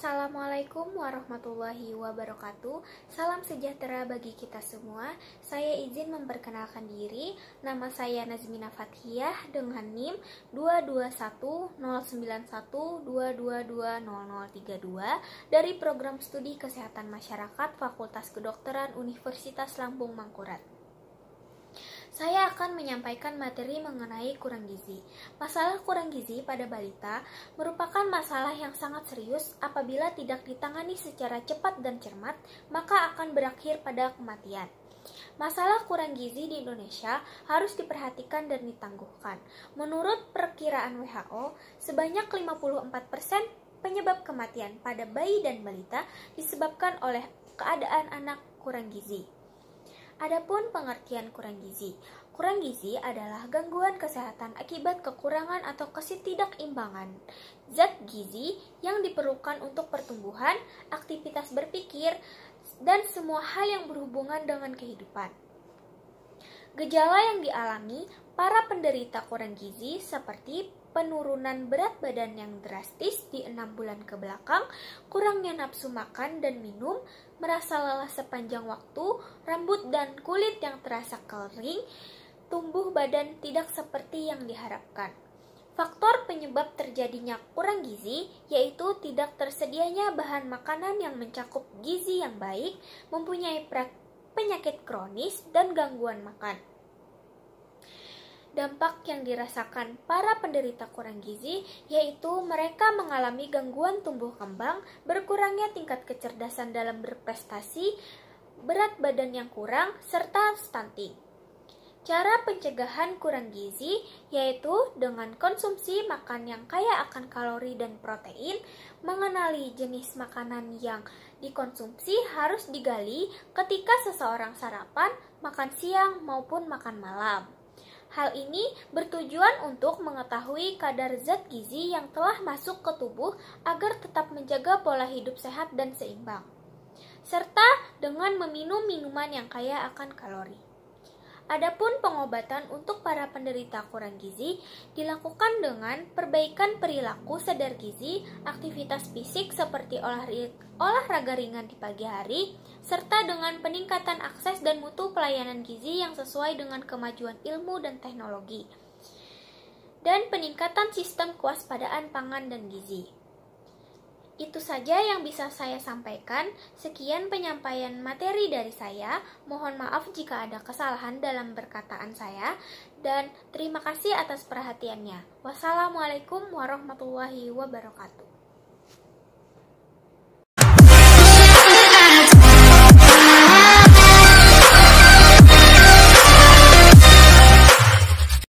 Assalamualaikum warahmatullahi wabarakatuh. Salam sejahtera bagi kita semua. Saya izin memperkenalkan diri. Nama saya Nazmina Fathiyah dengan NIM 2210912220032 dari program studi Kesehatan Masyarakat Fakultas Kedokteran Universitas Lampung Mangkurat saya akan menyampaikan materi mengenai kurang gizi. Masalah kurang gizi pada balita merupakan masalah yang sangat serius apabila tidak ditangani secara cepat dan cermat, maka akan berakhir pada kematian. Masalah kurang gizi di Indonesia harus diperhatikan dan ditangguhkan. Menurut perkiraan WHO, sebanyak 54% penyebab kematian pada bayi dan balita disebabkan oleh keadaan anak kurang gizi. Adapun pengertian kurang gizi. Kurang gizi adalah gangguan kesehatan akibat kekurangan atau kesetidakimbangan zat gizi yang diperlukan untuk pertumbuhan, aktivitas berpikir, dan semua hal yang berhubungan dengan kehidupan. Gejala yang dialami para penderita kurang gizi seperti penurunan berat badan yang drastis di enam bulan ke belakang, kurangnya nafsu makan dan minum, merasa lelah sepanjang waktu, rambut dan kulit yang terasa kering, tumbuh badan tidak seperti yang diharapkan. Faktor penyebab terjadinya kurang gizi yaitu tidak tersedianya bahan makanan yang mencakup gizi yang baik, mempunyai penyakit kronis, dan gangguan makan dampak yang dirasakan para penderita kurang gizi yaitu mereka mengalami gangguan tumbuh kembang, berkurangnya tingkat kecerdasan dalam berprestasi, berat badan yang kurang, serta stunting. Cara pencegahan kurang gizi yaitu dengan konsumsi makan yang kaya akan kalori dan protein, mengenali jenis makanan yang dikonsumsi harus digali ketika seseorang sarapan, makan siang, maupun makan malam. Hal ini bertujuan untuk mengetahui kadar zat gizi yang telah masuk ke tubuh agar tetap menjaga pola hidup sehat dan seimbang, serta dengan meminum minuman yang kaya akan kalori. Adapun pengobatan untuk para penderita kurang gizi dilakukan dengan perbaikan perilaku sadar gizi, aktivitas fisik seperti olahraga ringan di pagi hari, serta dengan peningkatan akses dan mutu pelayanan gizi yang sesuai dengan kemajuan ilmu dan teknologi, dan peningkatan sistem kewaspadaan pangan dan gizi. Itu saja yang bisa saya sampaikan. Sekian penyampaian materi dari saya. Mohon maaf jika ada kesalahan dalam perkataan saya, dan terima kasih atas perhatiannya. Wassalamualaikum warahmatullahi wabarakatuh.